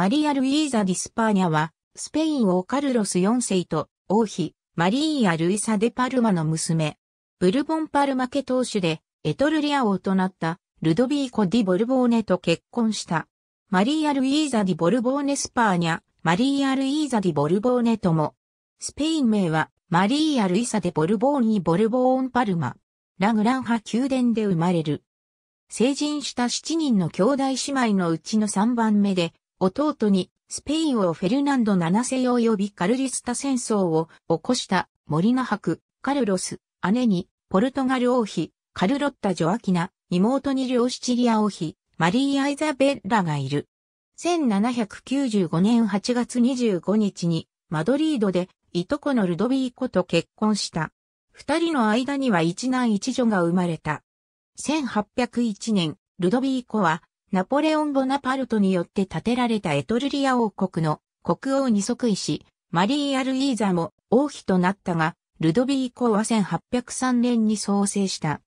マリア・ルイーザ・ディスパーニャは、スペイン王カルロス4世と王妃、マリーア・ルイサ・デ・パルマの娘。ブルボン・パルマ家当主で、エトルリア王となったルドビーコ・ディ・ボルボーネと結婚した。マリア・ルイーザ・ディ・ボルボーネ・スパーニャ、マリーア・ルイーザ・ディ・ボルボーネとも。スペイン名は、マリーア・ルイサ・デ・ボルボーニ・ボルボーン・パルマ。ラグラン派宮殿で生まれる。成人した7人の兄弟姉妹のうちの3番目で、弟にスペイン王フェルナンド7世及びカルリスタ戦争を起こしたモリナ博、カルロス、姉にポルトガル王妃、カルロッタ・ジョアキナ、妹に両シチリア王妃、マリー・アイザベッラがいる。1795年8月25日にマドリードでいとこのルドビーコと結婚した。二人の間には一男一女が生まれた。1801年、ルドビーコはナポレオン・ボナパルトによって建てられたエトルリア王国の国王に即位し、マリー・アルイーザも王妃となったが、ルドビーコは1803年に創生した。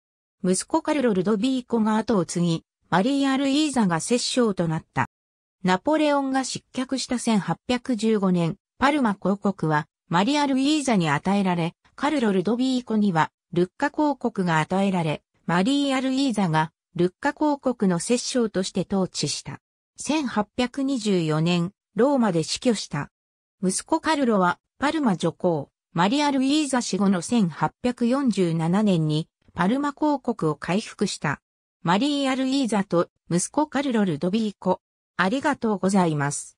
息子カルロ・ルドビーコが後を継ぎ、マリー・アルイーザが摂政となった。ナポレオンが失脚した1815年、パルマ公国はマリー・アルイーザに与えられ、カルロ・ルドビーコにはルッカ公国が与えられ、マリー・アルイーザがルッカ公国の摂政として統治した。1824年、ローマで死去した。息子カルロは、パルマ女皇、マリア・ルイーザ死後の1847年に、パルマ公国を回復した。マリー・アルイーザと息子カルロ・ルドビーコ。ありがとうございます。